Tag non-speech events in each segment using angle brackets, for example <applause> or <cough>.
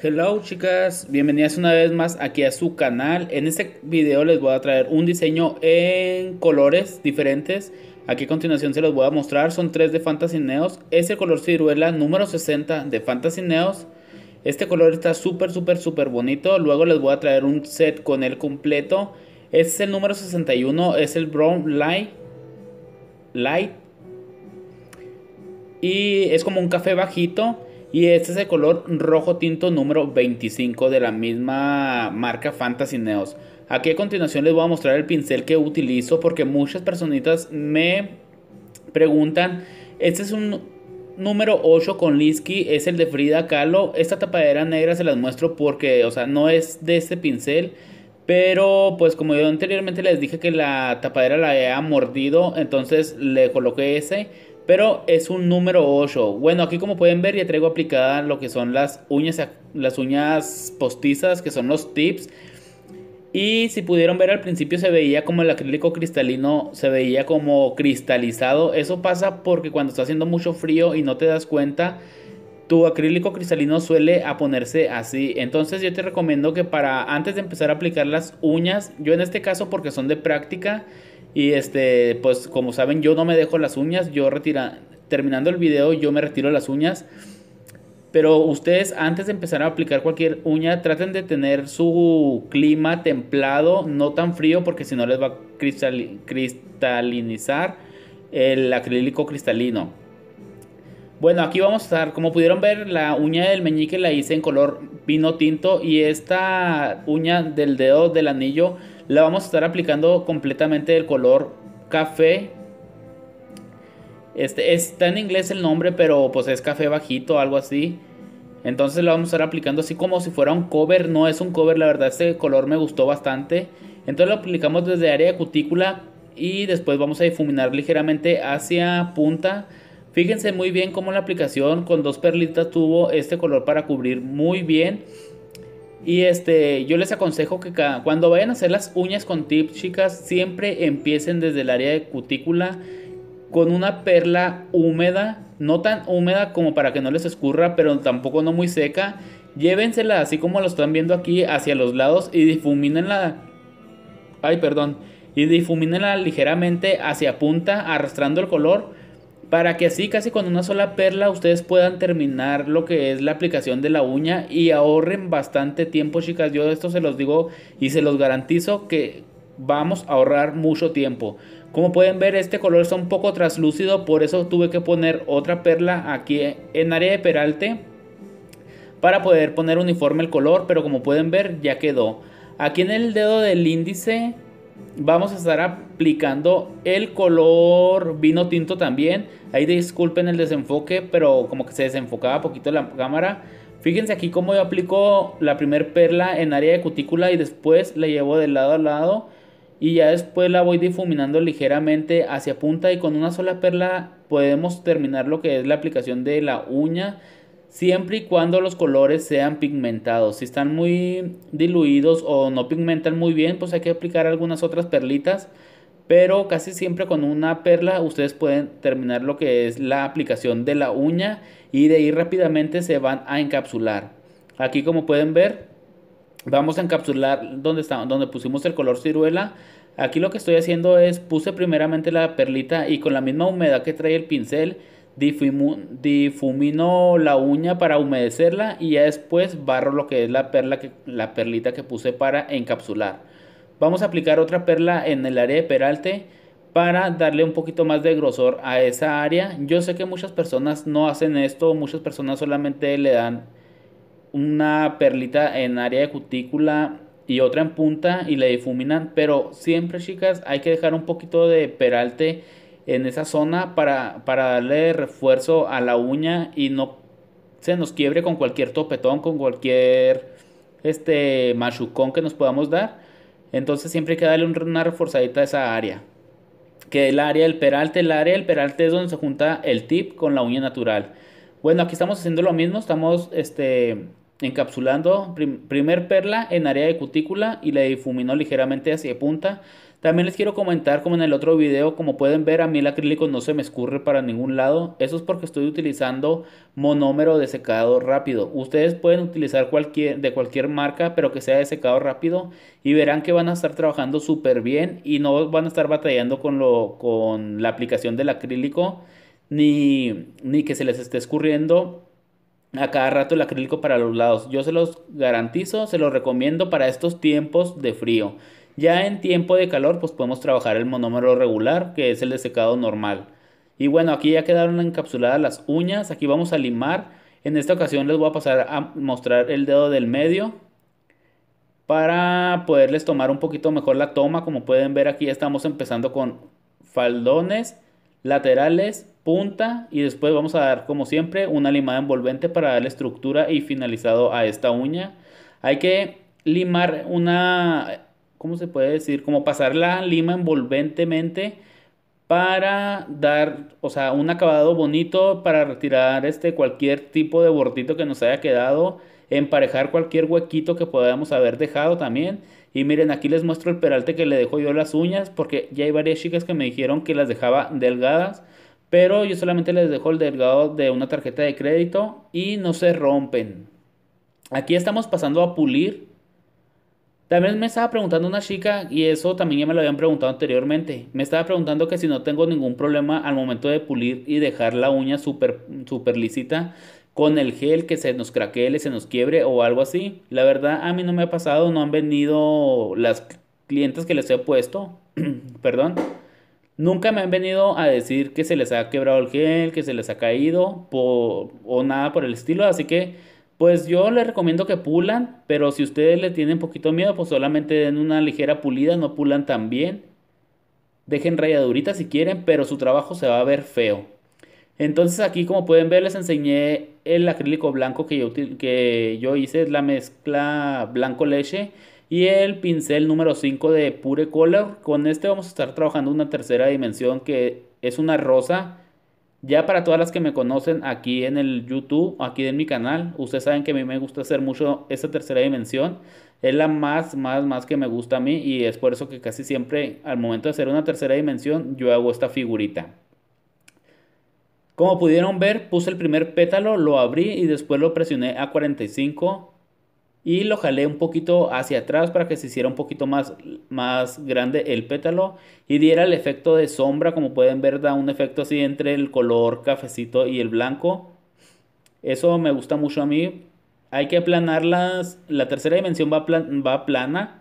Hello chicas, bienvenidas una vez más aquí a su canal. En este video les voy a traer un diseño en colores diferentes. Aquí a continuación se los voy a mostrar, son tres de Fantasy Neos. Es este el color ciruela número 60 de Fantasy Neos. Este color está súper súper súper bonito. Luego les voy a traer un set con él completo. Este es el número 61, es el Brown Light. Light. Y es como un café bajito. Y este es el color rojo tinto número 25 de la misma marca Fantasy Neos. Aquí a continuación les voy a mostrar el pincel que utilizo porque muchas personitas me preguntan, este es un número 8 con Lisky, es el de Frida Kahlo. Esta tapadera negra se las muestro porque, o sea, no es de este pincel. Pero pues como yo anteriormente les dije que la tapadera la había mordido, entonces le coloqué ese pero es un número 8. Bueno, aquí como pueden ver ya traigo aplicada lo que son las uñas, las uñas postizas, que son los tips. Y si pudieron ver al principio se veía como el acrílico cristalino, se veía como cristalizado. Eso pasa porque cuando está haciendo mucho frío y no te das cuenta, tu acrílico cristalino suele a ponerse así. Entonces yo te recomiendo que para antes de empezar a aplicar las uñas, yo en este caso porque son de práctica, y este, pues como saben, yo no me dejo las uñas, yo retira, terminando el video yo me retiro las uñas. Pero ustedes antes de empezar a aplicar cualquier uña, traten de tener su clima templado, no tan frío, porque si no les va a cristal, cristalinizar el acrílico cristalino. Bueno, aquí vamos a estar, como pudieron ver, la uña del meñique la hice en color vino tinto y esta uña del dedo del anillo la vamos a estar aplicando completamente del color café. Este, está en inglés el nombre, pero pues es café bajito, algo así. Entonces la vamos a estar aplicando así como si fuera un cover. No es un cover, la verdad este color me gustó bastante. Entonces lo aplicamos desde área de cutícula y después vamos a difuminar ligeramente hacia punta Fíjense muy bien cómo la aplicación con dos perlitas tuvo este color para cubrir muy bien. Y este, yo les aconsejo que cuando vayan a hacer las uñas con tips, chicas, siempre empiecen desde el área de cutícula con una perla húmeda, no tan húmeda como para que no les escurra, pero tampoco no muy seca. Llévensela así como lo están viendo aquí hacia los lados y difumínenla. Ay, perdón. Y difumínenla ligeramente hacia punta, arrastrando el color para que así casi con una sola perla ustedes puedan terminar lo que es la aplicación de la uña y ahorren bastante tiempo chicas yo esto se los digo y se los garantizo que vamos a ahorrar mucho tiempo como pueden ver este color está un poco translúcido por eso tuve que poner otra perla aquí en área de peralte para poder poner uniforme el color pero como pueden ver ya quedó aquí en el dedo del índice vamos a estar aplicando el color vino tinto también. Ahí disculpen el desenfoque, pero como que se desenfocaba poquito la cámara. Fíjense aquí cómo yo aplico la primer perla en área de cutícula y después la llevo de lado a lado. Y ya después la voy difuminando ligeramente hacia punta y con una sola perla podemos terminar lo que es la aplicación de la uña siempre y cuando los colores sean pigmentados. Si están muy diluidos o no pigmentan muy bien, pues hay que aplicar algunas otras perlitas. Pero casi siempre con una perla ustedes pueden terminar lo que es la aplicación de la uña y de ahí rápidamente se van a encapsular. Aquí como pueden ver, vamos a encapsular donde, está, donde pusimos el color ciruela. Aquí lo que estoy haciendo es puse primeramente la perlita y con la misma humedad que trae el pincel difumino la uña para humedecerla y ya después barro lo que es la perla que, la perlita que puse para encapsular. Vamos a aplicar otra perla en el área de peralte para darle un poquito más de grosor a esa área. Yo sé que muchas personas no hacen esto, muchas personas solamente le dan una perlita en área de cutícula y otra en punta y le difuminan, pero siempre chicas hay que dejar un poquito de peralte en esa zona para, darle refuerzo a la uña y no se nos quiebre con cualquier topetón, con cualquier este machucón que nos podamos dar. Entonces siempre hay que darle una reforzadita a esa área. Que el área del peralte, el área del peralte es donde se junta el tip con la uña natural. Bueno, aquí estamos haciendo lo mismo, estamos este, encapsulando primer perla en área de cutícula y la difuminó ligeramente hacia punta. También les quiero comentar como en el otro video, como pueden ver a mí el acrílico no se me escurre para ningún lado. Eso es porque estoy utilizando monómero de secado rápido. Ustedes pueden utilizar cualquier, de cualquier marca pero que sea de secado rápido y verán que van a estar trabajando súper bien y no van a estar batallando con, lo, con la aplicación del acrílico ni, ni que se les esté escurriendo a cada rato el acrílico para los lados. Yo se los garantizo, se los recomiendo para estos tiempos de frío. Ya en tiempo de calor, pues podemos trabajar el monómero regular, que es el de secado normal. Y bueno, aquí ya quedaron encapsuladas las uñas. Aquí vamos a limar. En esta ocasión les voy a pasar a mostrar el dedo del medio para poderles tomar un poquito mejor la toma. Como pueden ver aquí estamos empezando con faldones laterales, punta y después vamos a dar como siempre una limada envolvente para darle estructura y finalizado a esta uña. Hay que limar una, ¿cómo se puede decir? Como pasar la lima envolventemente para dar, o sea, un acabado bonito para retirar este cualquier tipo de bordito que nos haya quedado, emparejar cualquier huequito que podamos haber dejado también y miren, aquí les muestro el peralte que le dejo yo las uñas, porque ya hay varias chicas que me dijeron que las dejaba delgadas, pero yo solamente les dejo el delgado de una tarjeta de crédito y no se rompen. Aquí estamos pasando a pulir. También me estaba preguntando una chica, y eso también ya me lo habían preguntado anteriormente, me estaba preguntando que si no tengo ningún problema al momento de pulir y dejar la uña súper super lisita, con el gel que se nos craquele, se nos quiebre o algo así. La verdad, a mí no me ha pasado, no han venido las clientes que les he puesto, <clears throat> perdón, nunca me han venido a decir que se les ha quebrado el gel, que se les ha caído o nada por el estilo, así que pues yo les recomiendo que pulan, pero si ustedes le tienen poquito miedo, pues solamente den una ligera pulida, no pulan tan bien. Dejen rayadurita si quieren, pero su trabajo se va a ver feo. Entonces aquí como pueden ver les enseñé el acrílico blanco que yo, que yo hice, es la mezcla blanco leche y el pincel número 5 de Pure Color. Con este vamos a estar trabajando una tercera dimensión que es una rosa. Ya para todas las que me conocen aquí en el YouTube, aquí en mi canal, ustedes saben que a mí me gusta hacer mucho esta tercera dimensión. Es la más, más, más que me gusta a mí y es por eso que casi siempre al momento de hacer una tercera dimensión yo hago esta figurita. Como pudieron ver, puse el primer pétalo, lo abrí y después lo presioné a 45 y lo jalé un poquito hacia atrás para que se hiciera un poquito más, más grande el pétalo y diera el efecto de sombra, como pueden ver, da un efecto así entre el color cafecito y el blanco. Eso me gusta mucho a mí. Hay que aplanar La tercera dimensión va, va plana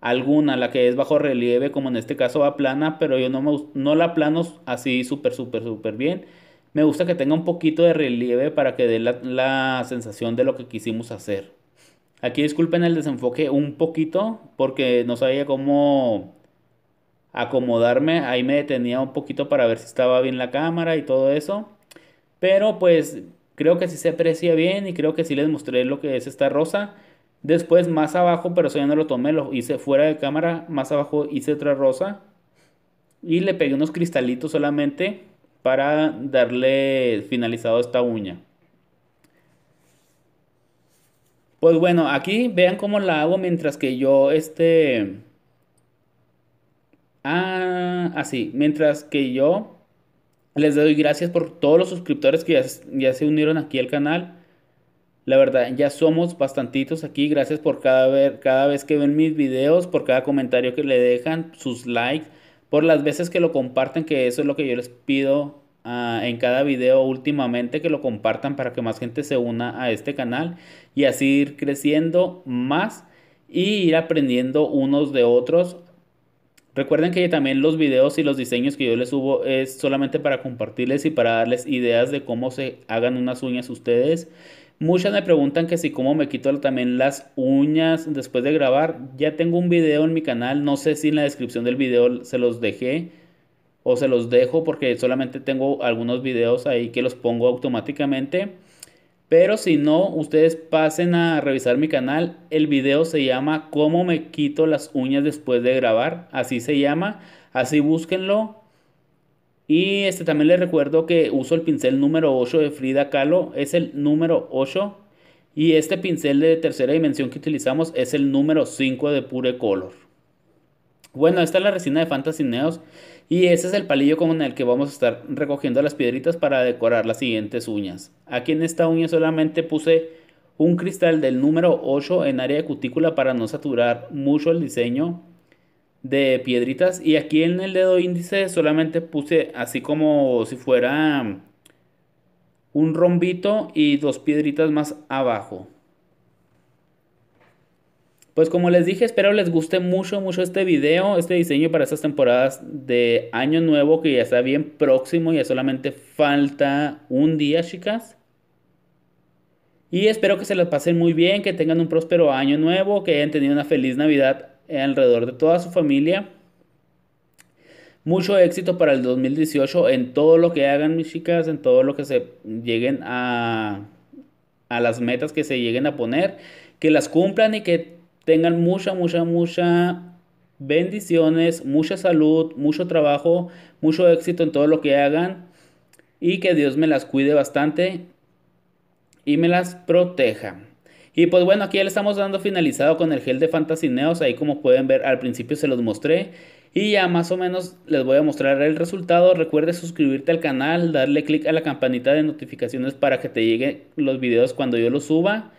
alguna, la que es bajo relieve, como en este caso va plana, pero yo no, no la plano así súper, súper, súper bien. Me gusta que tenga un poquito de relieve para que dé la, la, sensación de lo que quisimos hacer. Aquí disculpen el desenfoque un poquito porque no sabía cómo acomodarme. Ahí me detenía un poquito para ver si estaba bien la cámara y todo eso. Pero pues creo que sí se aprecia bien y creo que sí les mostré lo que es esta rosa. Después, más abajo, pero eso ya no lo tomé, lo hice fuera de cámara. Más abajo hice otra rosa. Y le pegué unos cristalitos solamente para darle finalizado esta uña. Pues bueno, aquí vean cómo la hago mientras que yo este... Ah, así, mientras que yo les doy gracias por todos los suscriptores que ya se unieron aquí al canal. La verdad, ya somos bastantitos aquí. Gracias por cada, cada vez que ven mis videos, por cada comentario que le dejan, sus likes, por las veces que lo comparten, que eso es lo que yo les pido ah, en cada video últimamente, que lo compartan para que más gente se una a este canal y así ir creciendo más y ir aprendiendo unos de otros. Recuerden que también los videos y los diseños que yo les subo es solamente para compartirles y para darles ideas de cómo se hagan unas uñas ustedes. Muchas me preguntan que si cómo me quito también las uñas después de grabar. Ya tengo un video en mi canal, no sé si en la descripción del video se los dejé o se los dejo porque solamente tengo algunos videos ahí que los pongo automáticamente. Pero si no, ustedes pasen a revisar mi canal. El video se llama Cómo me quito las uñas después de grabar. Así se llama. Así búsquenlo. Y este, también les recuerdo que uso el pincel número 8 de Frida Kahlo, es el número 8. Y este pincel de tercera dimensión que utilizamos es el número 5 de Pure Color. Bueno, esta es la resina de Fantasy Neos y ese es el palillo con el que vamos a estar recogiendo las piedritas para decorar las siguientes uñas. Aquí en esta uña solamente puse un cristal del número 8 en área de cutícula para no saturar mucho el diseño de piedritas y aquí en el dedo índice solamente puse así como si fuera un rombito y dos piedritas más abajo. Pues como les dije, espero les guste mucho, mucho este video, este diseño para estas temporadas de Año Nuevo que ya está bien próximo, ya solamente falta un día, chicas. Y espero que se las pasen muy bien, que tengan un próspero Año Nuevo, que hayan tenido una feliz Navidad alrededor de toda su familia. Mucho éxito para el 2018 en todo lo que hagan mis chicas, en todo lo que se lleguen a, las metas que se lleguen a poner, que las cumplan y que tengan mucha, mucha, mucha bendiciones, mucha salud, mucho trabajo, mucho éxito en todo lo que hagan y que Dios me las cuide bastante y me las proteja. Y pues bueno, aquí ya le estamos dando finalizado con el gel de Fantasineos. Ahí como pueden ver al principio se los mostré. Y ya más o menos les voy a mostrar el resultado. Recuerde suscribirte al canal, darle click a la campanita de notificaciones para que te lleguen los videos cuando yo los suba.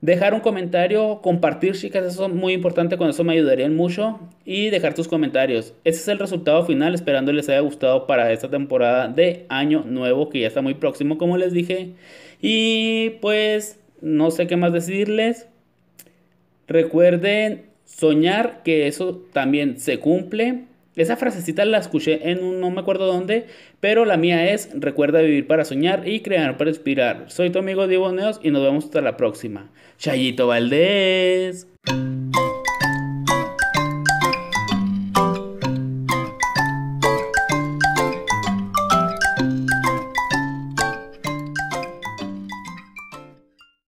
Dejar un comentario, compartir chicas, eso es muy importante, con eso me ayudarían mucho. Y dejar tus comentarios. Ese es el resultado final, esperando les haya gustado para esta temporada de Año Nuevo, que ya está muy próximo, como les dije. Y pues no sé qué más decirles. Recuerden soñar que eso también se cumple. Esa frasecita la escuché en un no me acuerdo dónde, pero la mía es recuerda vivir para soñar y crear para inspirar. Soy tu amigo Diego Neos y nos vemos hasta la próxima. Chayito Valdés.